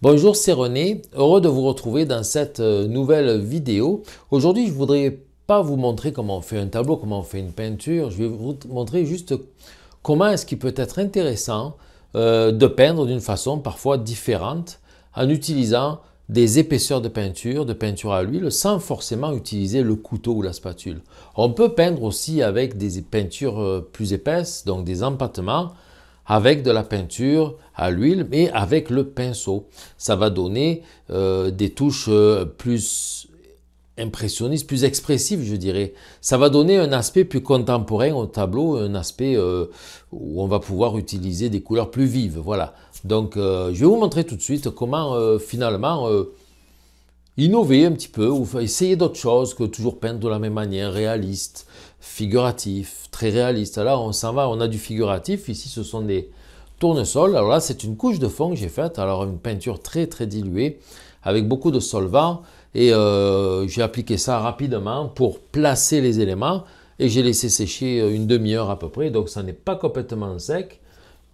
Bonjour, c'est René. Heureux de vous retrouver dans cette euh, nouvelle vidéo. Aujourd'hui, je ne voudrais pas vous montrer comment on fait un tableau, comment on fait une peinture. Je vais vous montrer juste comment est-ce qu'il peut être intéressant euh, de peindre d'une façon parfois différente en utilisant des épaisseurs de peinture, de peinture à l'huile, sans forcément utiliser le couteau ou la spatule. On peut peindre aussi avec des peintures euh, plus épaisses, donc des empattements, avec de la peinture à l'huile, mais avec le pinceau. Ça va donner euh, des touches euh, plus impressionnistes, plus expressives, je dirais. Ça va donner un aspect plus contemporain au tableau, un aspect euh, où on va pouvoir utiliser des couleurs plus vives. Voilà. Donc, je vais vous montrer tout de suite comment finalement innover un petit peu, ou essayer d'autres choses que toujours peindre de la même manière, réaliste, figuratif, très réaliste. Là, on s'en va, on a du figuratif. Ici, ce sont des tournesols. Alors là, c'est une couche de fond que j'ai faite. Alors, une peinture très, très diluée, avec beaucoup de solvant. Et euh, j'ai appliqué ça rapidement pour placer les éléments. Et j'ai laissé sécher euh, une demi-heure à peu près. Donc, ça n'est pas complètement sec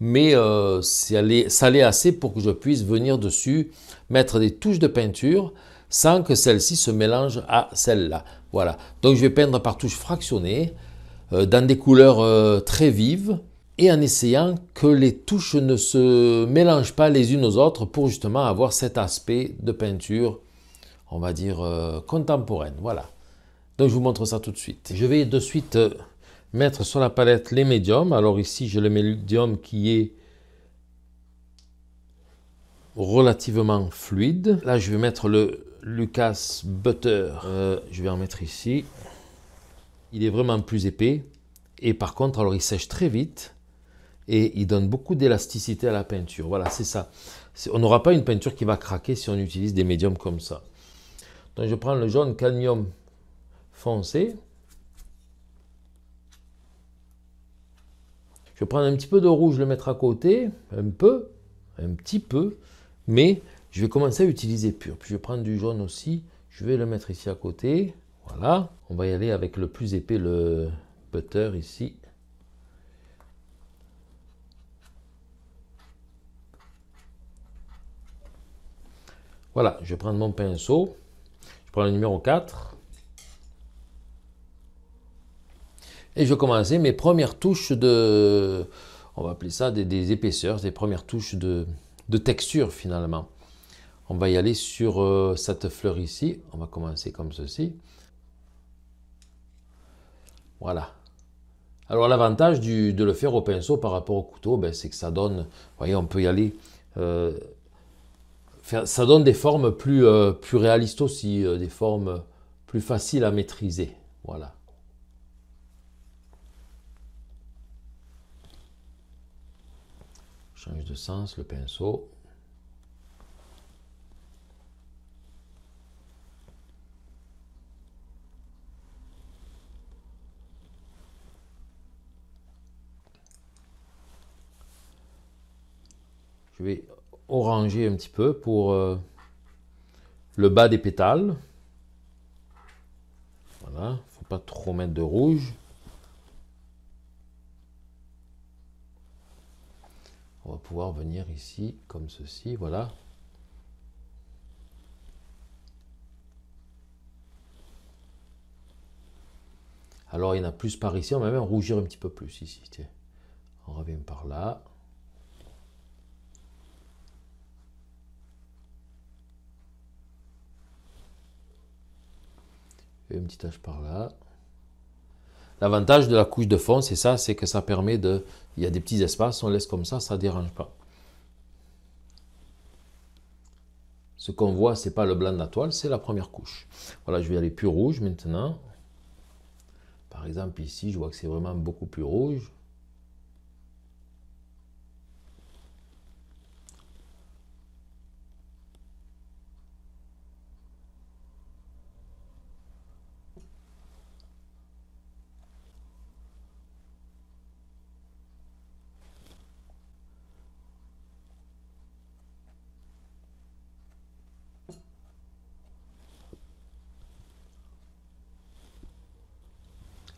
mais euh, ça l'est assez pour que je puisse venir dessus, mettre des touches de peinture sans que celle-ci se mélange à celle-là. Voilà. Donc je vais peindre par touches fractionnées. Euh, dans des couleurs euh, très vives, et en essayant que les touches ne se mélangent pas les unes aux autres pour justement avoir cet aspect de peinture, on va dire, euh, contemporaine. Voilà. Donc je vous montre ça tout de suite. Je vais de suite mettre sur la palette les médiums. Alors ici, j'ai le médium qui est relativement fluide. Là, je vais mettre le Lucas Butter. Euh, je vais en mettre ici. Il est vraiment plus épais. Et par contre, alors il sèche très vite. Et il donne beaucoup d'élasticité à la peinture. Voilà, c'est ça. On n'aura pas une peinture qui va craquer si on utilise des médiums comme ça. Donc je prends le jaune cadmium foncé. Je prends un petit peu de rouge, le mettre à côté, un peu, un petit peu, mais je vais commencer à utiliser pur. Puis je vais prendre du jaune aussi. Je vais le mettre ici à côté. Voilà. On va y aller avec le plus épais, le butter ici. Voilà, je vais prendre mon pinceau. Je prends le numéro 4. Et je vais commencer mes premières touches de... On va appeler ça des, épaisseurs, des premières touches de texture finalement. On va y aller sur euh, cette fleur ici. On va commencer comme ceci. Voilà. Alors l'avantage de le faire au pinceau par rapport au couteau, ben, c'est que ça donne, voyez, on peut y aller, euh, ça donne des formes plus, euh, plus réalistes aussi, des formes plus faciles à maîtriser. Voilà. Change de sens le pinceau. Je vais oranger un petit peu pour euh, le bas des pétales. Voilà, il ne faut pas trop mettre de rouge. On va pouvoir venir ici comme ceci, voilà. Alors il y en a plus par ici, on va même rougir un petit peu plus ici. On revient par là. un petit par là. L'avantage de la couche de fond, c'est ça, c'est que ça permet de... Il y a des petits espaces, on laisse comme ça, ça ne dérange pas. Ce qu'on voit, c'est pas le blanc de la toile, c'est la première couche. Voilà, je vais aller plus rouge maintenant. Par exemple, ici, je vois que c'est vraiment beaucoup plus rouge.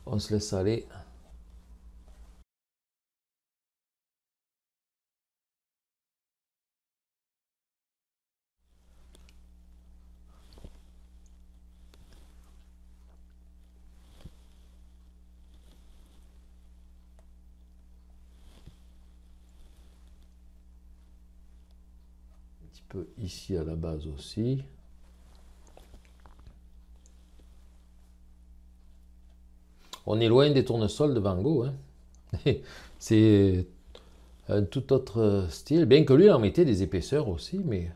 On se laisse aller. Un petit peu ici à la base aussi. On est loin des tournesols de Van Gogh. Hein. C'est un tout autre style, bien que lui, il en mettait des épaisseurs aussi, mais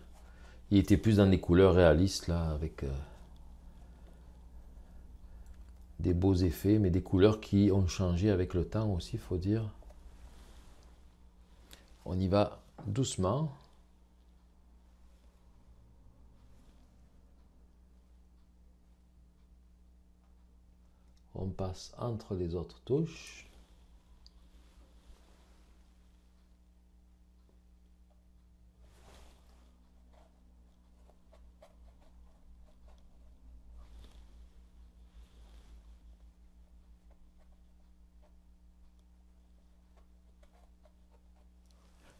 il était plus dans des couleurs réalistes, là, avec euh, des beaux effets, mais des couleurs qui ont changé avec le temps aussi, il faut dire. On y va doucement. on passe entre les autres touches.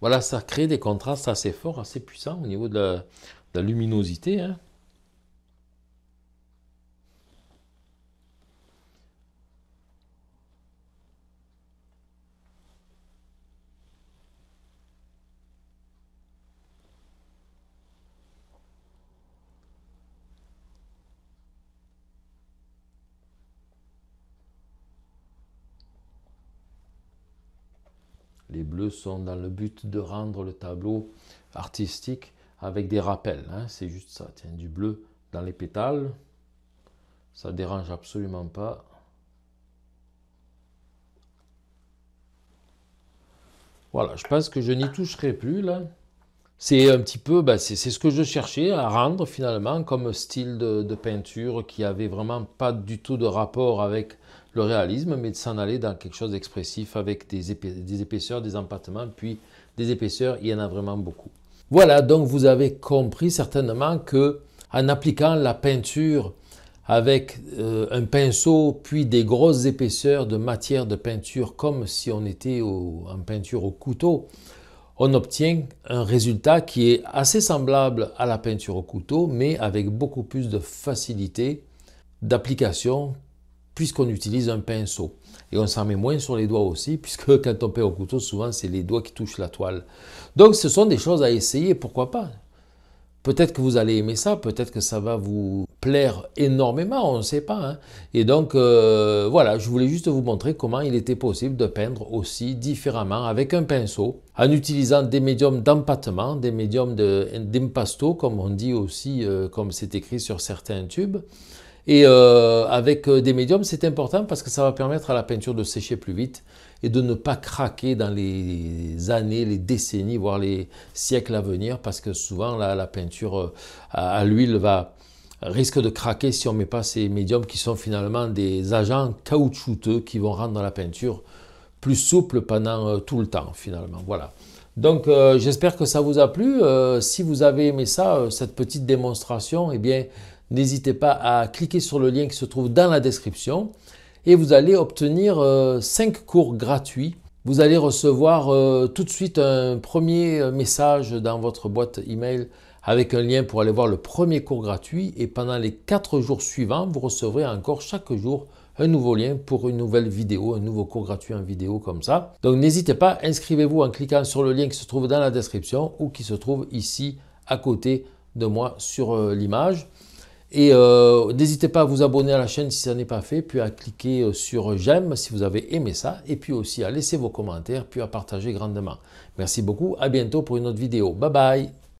Voilà, ça crée des contrastes assez forts, assez puissants au niveau de la, luminosité. Hein. Les bleus sont dans le but de rendre le tableau artistique avec des rappels. Hein. C'est juste ça. Tiens, du bleu dans les pétales. Ça dérange absolument pas. Voilà, je pense que je n'y toucherai plus là. C'est un petit peu, bah, c'est ce que je cherchais à rendre finalement comme style de, de peinture qui avait vraiment pas du tout de rapport avec le réalisme, mais de s'en aller dans quelque chose d'expressif avec des, épaisseurs, des empattements, puis des épaisseurs, il y en a vraiment beaucoup. Voilà, donc vous avez compris certainement que en appliquant la peinture avec euh, un pinceau, puis des grosses épaisseurs de matière de peinture, comme si on était en peinture au couteau, on obtient un résultat qui est assez semblable à la peinture au couteau, mais avec beaucoup plus de facilité d'application puisqu'on utilise un pinceau. Et on s'en met moins sur les doigts aussi, puisque quand on peint au couteau, souvent c'est les doigts qui touchent la toile. Donc ce sont des choses à essayer, pourquoi pas Peut-être que vous allez aimer ça, peut-être que ça va vous plaire énormément, on ne sait pas. Hein. Et donc euh, voilà, je voulais juste vous montrer comment il était possible de peindre aussi différemment avec un pinceau, en utilisant des médiums d'empattement, des médiums d'impasto, comme on dit aussi, euh, comme c'est écrit sur certains tubes. Et euh, avec euh, des médiums, c'est important parce que ça va permettre à la peinture de sécher plus vite et de ne pas craquer dans les années, les décennies, voire les siècles à venir, parce que souvent la, peinture euh, à, l'huile va risque de craquer si on ne met pas ces médiums qui sont finalement des agents caoutchouteux qui vont rendre la peinture plus souple pendant tout le temps finalement. Voilà. Donc j'espère que ça vous a plu. si vous avez aimé ça, cette petite démonstration, eh bien n'hésitez pas à cliquer sur le lien qui se trouve dans la description et vous allez obtenir 5 euh, cours gratuits. Vous allez recevoir euh, tout de suite un premier euh, message dans votre boîte email avec un lien pour aller voir le premier cours gratuit et pendant les 4 jours suivants, vous recevrez encore chaque jour un nouveau lien pour une nouvelle vidéo, un nouveau cours gratuit en vidéo comme ça. Donc n'hésitez pas, inscrivez-vous en cliquant sur le lien qui se trouve dans la description ou qui se trouve ici à côté de moi sur l'image. Et euh, n'hésitez pas à vous abonner à la chaîne si ça n'est pas fait, puis à cliquer euh, sur j'aime si vous avez aimé ça, et puis aussi à laisser vos commentaires, puis à partager grandement. Merci beaucoup, à bientôt pour une autre vidéo. Bye bye